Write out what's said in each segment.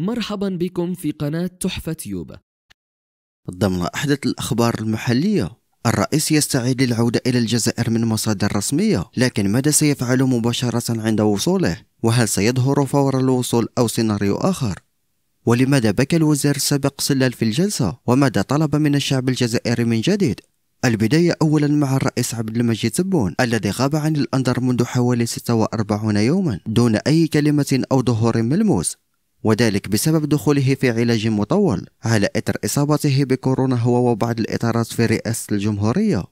مرحبا بكم في قناة تحفة يوبا ضمن أحدث الأخبار المحلية الرئيس يستعد للعودة إلى الجزائر من مصادر رسمية لكن ماذا سيفعل مباشرة عند وصوله؟ وهل سيظهر فور الوصول أو سيناريو آخر؟ ولماذا بكى الوزير السابق سلال في الجلسة؟ وماذا طلب من الشعب الجزائري من جديد؟ البداية أولا مع الرئيس عبد المجيد تبون الذي غاب عن الأنظار منذ حوالي 46 يوما دون أي كلمة أو ظهور ملموس وذلك بسبب دخوله في علاج مطول على إثر إصابته بكورونا هو وبعض الإطارات في رئاسة الجمهورية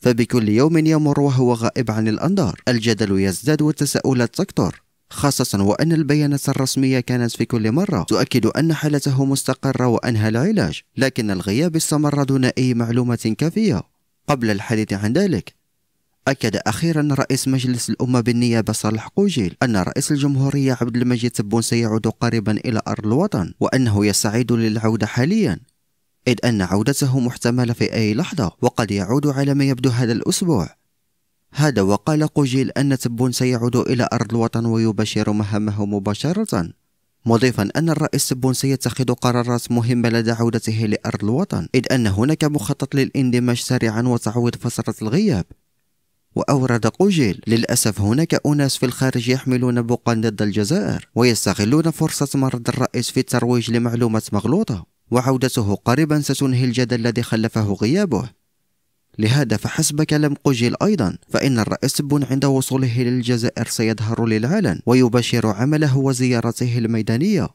فبكل يوم يمر وهو غائب عن الأنظار الجدل يزداد والتساؤلات تكثر خاصة وأن البيانات الرسمية كانت في كل مرة تؤكد أن حالته مستقرة وأنهى العلاج لكن الغياب استمر دون أي معلومة كافية قبل الحديث عن ذلك أكد أخيرا رئيس مجلس الأمة بالنيابة صالح قوجيل أن رئيس الجمهورية عبد المجيد تبون سيعود قريبا إلى أرض الوطن وأنه يستعد للعودة حاليا إذ أن عودته محتملة في أي لحظة وقد يعود على ما يبدو هذا الأسبوع هذا وقال قوجيل أن تبون سيعود إلى أرض الوطن ويباشر مهامه مباشرة مضيفا أن الرئيس تبون سيتخذ قرارات مهمة لدى عودته لأرض الوطن إذ أن هناك مخطط للاندماج سريعا وتعويض فترة الغياب وأورد قوجيل للأسف هناك أناس في الخارج يحملون بقا ضد الجزائر ويستغلون فرصة مرض الرئيس في الترويج لمعلومات مغلوطة وعودته قريبا ستنهي الجدل الذي خلفه غيابه لهذا فحسب كلام قوجيل أيضا فإن الرئيس بون عند وصوله للجزائر سيظهر للعلن ويبشر عمله وزيارته الميدانية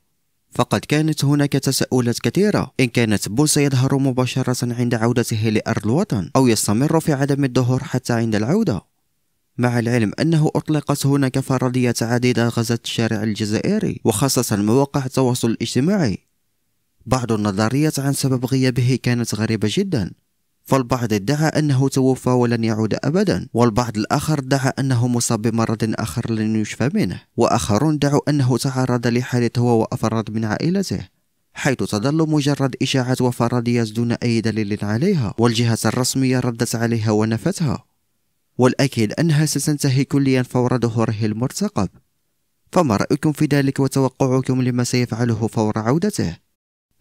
فقد كانت هناك تساؤلات كثيرة إن كانت بول سيظهر مباشرة عند عودته لأرض الوطن أو يستمر في عدم الظهور حتى عند العودة مع العلم أنه أطلقت هناك فرضيات عديدة غزت الشارع الجزائري وخاصة مواقع التواصل الاجتماعي بعض النظريات عن سبب غيابه كانت غريبة جدا فالبعض ادعى أنه توفى ولن يعود أبدا والبعض الآخر ادعى أنه مصاب بمرض آخر لن يشفى منه وآخرون دعوا أنه تعرض لحادث هو وأفراد من عائلته حيث تظل مجرد إشاعات وفرضيات دون أي دليل عليها والجهة الرسمية ردت عليها ونفتها والأكيد أنها ستنتهي كليا فور ظهوره المرتقب فما رأيكم في ذلك وتوقعكم لما سيفعله فور عودته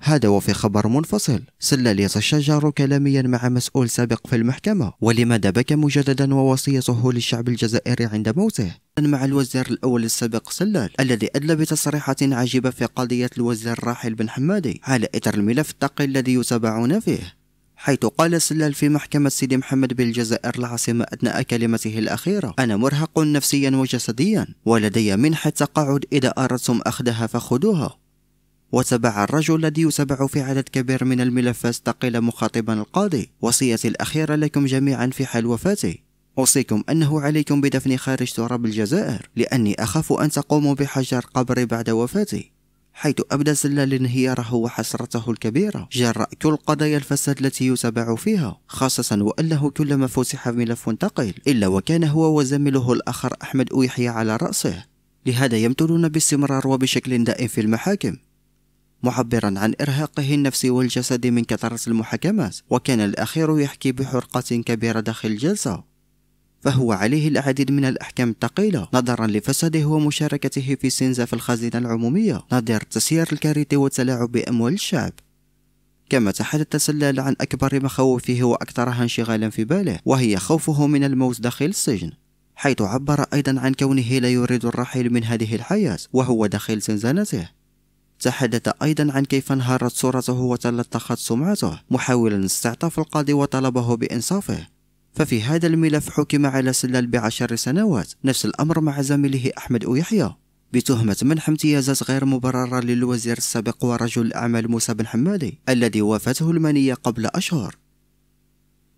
هذا وفي خبر منفصل سل ليز الشجار كلاميا مع مسؤول سابق في المحكمة ولماذا بكى مجددا ووصيته للشعب الجزائري عند موته مع الوزير الأول السابق سلال الذي أدلى بتصريحات عجيبة في قضية الوزير الراحل بن حمادي على إثر الملف التقي الذي يتابعون فيه حيث قال سلال في محكمة سيدي محمد بالجزائر العاصمة أثناء كلمته الأخيرة أنا مرهق نفسيا وجسديا ولدي منحة تقاعد إذا أردتم أخذها فخذوها وتبع الرجل الذي يتبع في عدد كبير من الملفات تقيل مخاطبا القاضي وصيتي الأخيرة لكم جميعا في حال وفاتي أوصيكم أنه عليكم بدفني خارج تراب الجزائر لأني أخاف أن تقوموا بحجر قبري بعد وفاتي حيث أبدى سلال انهياره وحسرته الكبيرة جراء كل قضايا الفساد التي يتبع فيها خاصة وأنه كلما فتح ملف ثقيل إلا وكان هو وزميله الآخر أحمد أويحيى على رأسه لهذا يمتلون باستمرار وبشكل دائم في المحاكم معبرا عن إرهاقه النفسي والجسدي من كثرة المحاكمات وكان الأخير يحكي بحرقة كبيرة داخل الجلسة فهو عليه العديد من الأحكام الثقيلة نظرا لفساده ومشاركته في في الخزينة العمومية نظير التسيير الكارثي والتلاعب بأموال الشعب كما تحدث سلال عن أكبر مخاوفه وأكثرها انشغالا في باله وهي خوفه من الموت داخل السجن حيث عبر أيضا عن كونه لا يريد الرحيل من هذه الحياة وهو داخل زنزانته تحدث أيضا عن كيف انهارت صورته وتلطخت سمعته محاولا استعطاف القاضي وطلبه بإنصافه ففي هذا الملف حكم على سلال بعشر سنوات نفس الأمر مع زميله أحمد يحيى بتهمة منح امتيازات غير مبررة للوزير السابق ورجل الأعمال موسى بن حمادي الذي وافته المنية قبل أشهر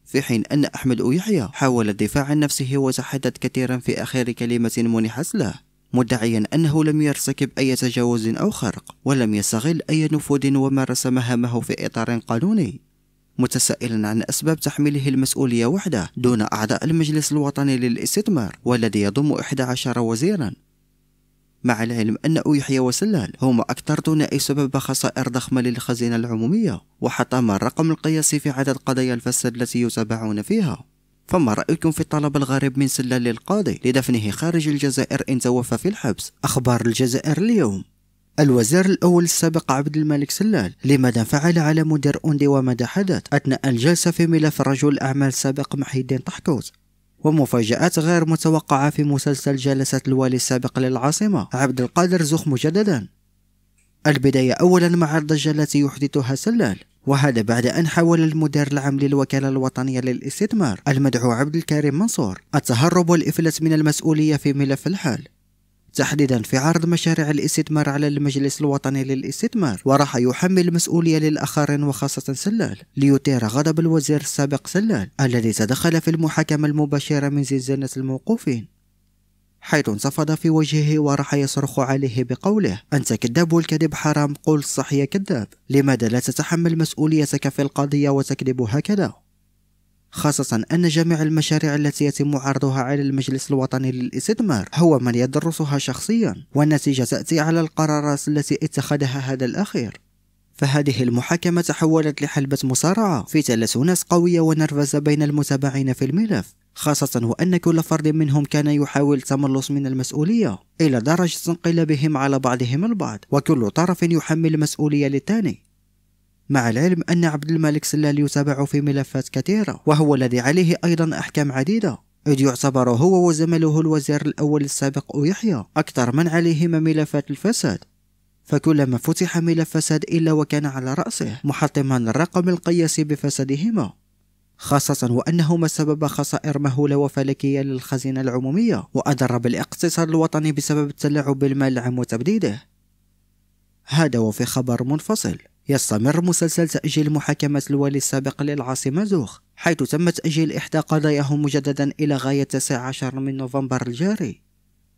في حين أن أحمد يحيى حاول الدفاع عن نفسه وتحدث كثيرا في آخر كلمة منحت له مدعيا أنه لم يرتكب أي تجاوز أو خرق ولم يستغل أي نفوذ ومارس مهامه في إطار قانوني متسائلا عن أسباب تحميله المسؤولية وحده دون أعضاء المجلس الوطني للاستثمار والذي يضم 11 وزيرا مع العلم أن يحيى وسلال هما أكثر ثنائي سبب خسائر ضخمة للخزينة العمومية وحطم الرقم القياسي في عدد قضايا الفساد التي يتابعون فيها فما رأيكم في الطلب الغريب من سلة للقاضي لدفنه خارج الجزائر إن توفى في الحبس أخبار الجزائر اليوم الوزير الأول السابق عبد الملك سلال لماذا فعل على مدير أوندي وماذا حدث أثناء الجلسة في ملف رجل الأعمال السابق محي الدين طحكوز ومفاجآت غير متوقعة في مسلسل جلسة الوالي السابق للعاصمة عبد القادر زوخ مجددا البداية أولا مع الضجة التي يحدثها سلال وهذا بعد أن حاول المدير العام للوكالة الوطنية للاستثمار المدعو عبد الكريم منصور التهرب والإفلاس من المسؤولية في ملف الحال تحديدا في عرض مشاريع الاستثمار على المجلس الوطني للاستثمار وراح يحمل المسؤولية للآخرين وخاصة سلال ليثير غضب الوزير السابق سلال الذي تدخل في المحاكمة المباشرة من زنزانة الموقوفين حيث انتفض في وجهه وراح يصرخ عليه بقوله أنت كذاب والكذب حرام قل الصح يا كذاب لماذا لا تتحمل مسؤوليتك في القضية وتكذب هكذا؟ خاصة أن جميع المشاريع التي يتم عرضها على المجلس الوطني للاستثمار هو من يدرسها شخصيا والنتيجة تأتي على القرارات التي اتخذها هذا الأخير فهذه المحاكمة تحولت لحلبة مصارعة في ناس قوية ونرفزة بين المتابعين في الملف خاصة وأن كل فرد منهم كان يحاول التملص من المسؤولية إلى درجة انقلابهم على بعضهم البعض وكل طرف يحمل مسؤولية للثاني مع العلم أن عبد الملك سلال يتابع في ملفات كثيرة وهو الذي عليه أيضا أحكام عديدة إذ يعتبر هو وزمله الوزير الأول السابق يحيى أكثر من عليهما ملفات الفساد فكلما فتح ملف فساد إلا وكان على رأسه محطما الرقم القياسي بفسادهما خاصة وأنهما سبب خسائر مهولة وفلكية للخزينة العمومية وأضر بالاقتصاد الوطني بسبب التلاعب بالمال العام وتبديده هذا وفي خبر منفصل يستمر مسلسل تأجيل محاكمة الوالي السابق للعاصمة زوخ حيث تم تأجيل إحدى قضاياه مجددا إلى غاية 19 من نوفمبر الجاري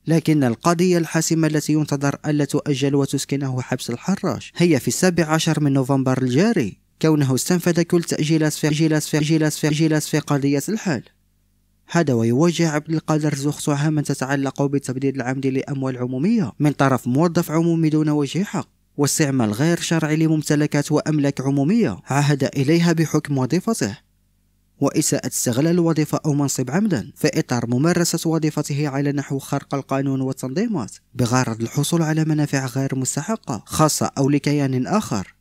لكن القضية الحاسمة التي ينتظر ألا تؤجل وتسكنه حبس الحراش هي في السابع عشر من نوفمبر الجاري كونه استنفذ كل تأجيلات في تأجيلات في تأجيلات في تأجيلات في قضية الحال هذا ويواجه عبد القادر زغص هاما تتعلق بتبديد العمد لأموال عمومية من طرف موظف عمومي دون وجه حق واستعمال غير شرعي لممتلكات وأملاك عمومية عهد إليها بحكم وظيفته وإساءة استغلال الوظيفة أو منصب عمدا في إطار ممارسة وظيفته على نحو خرق القانون والتنظيمات بغرض الحصول على منافع غير مستحقة خاصة أو لكيان آخر